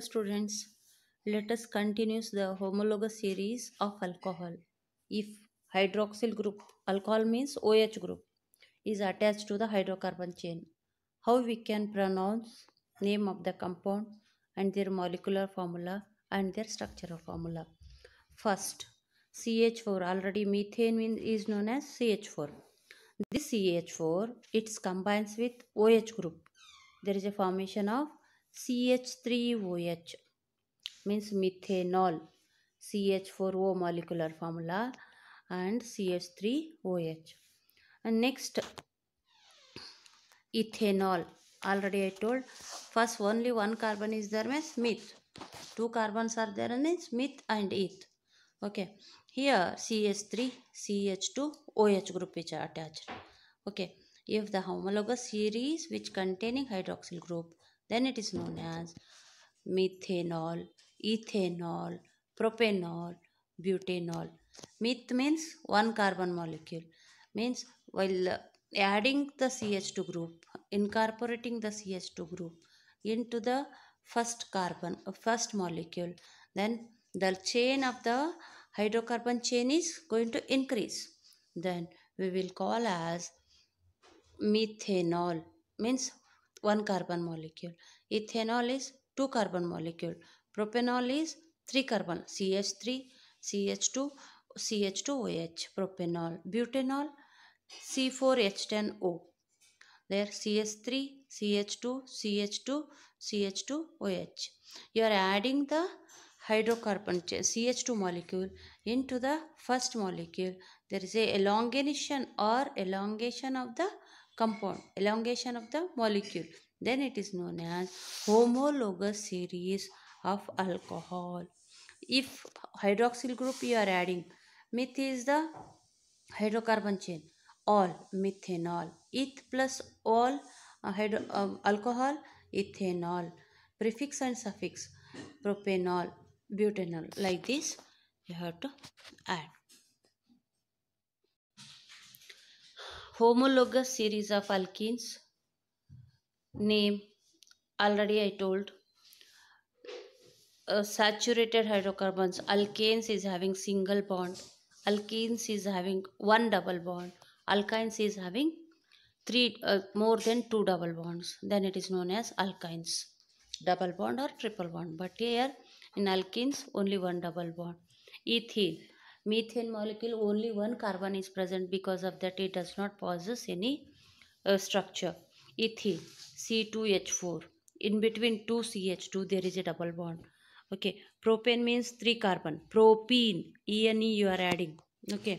students, let us continue the homologous series of alcohol. If hydroxyl group, alcohol means OH group, is attached to the hydrocarbon chain. How we can pronounce name of the compound and their molecular formula and their structural formula. First, CH4 already methane is known as CH4. This CH4 it combines with OH group. There is a formation of C H three O H means methanol C H four O molecular formula and C H three O H and next ethanol already I told first only one carbon is there means meth two carbon are there means meth and eth okay here C H three C H two O H group is attach okay if the homologous series which containing hydroxyl group then it is known as methanol ethanol propanol butanol meth means one carbon molecule means while adding the ch2 group incorporating the ch2 group into the first carbon uh, first molecule then the chain of the hydrocarbon chain is going to increase then we will call as methanol means one carbon molecule. Ethanol is two carbon molecule. Propanol is three carbon CH3, CH2, CH2OH propanol. Butanol C4H10O. There CH3, CH2, CH2, CH2OH. You are adding the hydrocarbon CH2 molecule into the first molecule. There is a elongation or elongation of the compound, elongation of the molecule. Then it is known as homologous series of alcohol. If hydroxyl group you are adding, meth is the hydrocarbon chain, all methanol, eth plus all uh, hydro, uh, alcohol, ethanol, prefix and suffix, propanol, butanol. Like this, you have to add. homologous series of alkenes name already I told uh, saturated hydrocarbons alkanes is having single bond alkenes is having one double bond alkynes is having three uh, more than two double bonds then it is known as alkynes double bond or triple bond but here in alkenes only one double bond ethene methane molecule only one carbon is present because of that it does not possess any uh, structure ethyl c2h4 in between 2 ch2 there is a double bond okay propane means 3 carbon propene ene you are adding okay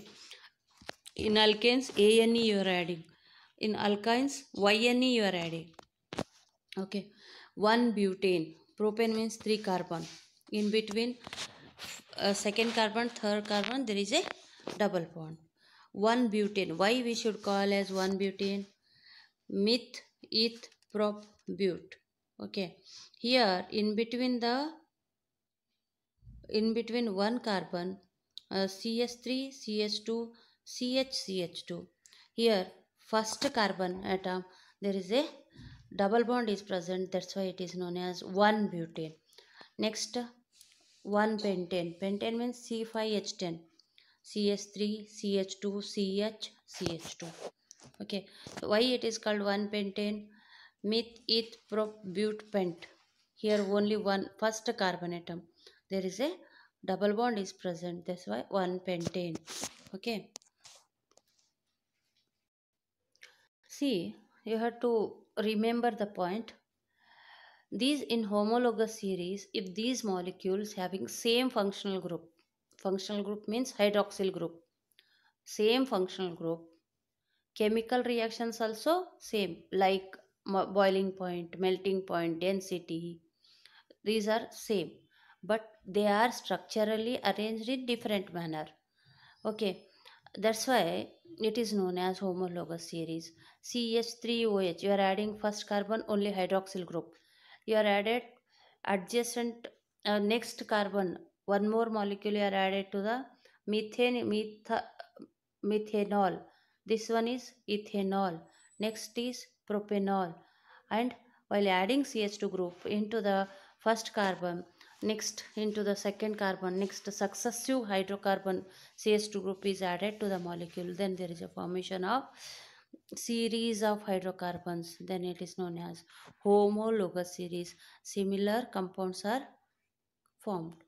in alkanes ane you are adding in alkynes yne you are adding okay 1 butane propane means 3 carbon in between uh, second carbon third carbon there is a double bond one butane why we should call as one butane meth eth prop but okay here in between the in between one carbon uh, cs3 cs2 chch2 here first carbon atom there is a double bond is present that's why it is known as one butane next 1 pentane. Pentane means C5H10. CH3, CH2, CH, CH2. Okay. So why it is called 1 pentane? Meth, eth, prop, but, pent. Here only one first carbon atom. There is a double bond is present. That's why 1 pentane. Okay. See, you have to remember the point these in homologous series if these molecules having same functional group. Functional group means hydroxyl group. Same functional group. Chemical reactions also same like boiling point, melting point, density. These are same but they are structurally arranged in different manner. Okay, that's why it is known as homologous series. CH3OH, you are adding first carbon only hydroxyl group you are added adjacent uh, next carbon one more molecule you are added to the methane metha, methanol this one is ethanol next is propanol and while adding ch2 group into the first carbon next into the second carbon next successive hydrocarbon ch2 group is added to the molecule then there is a formation of series of hydrocarbons then it is known as homologous series similar compounds are formed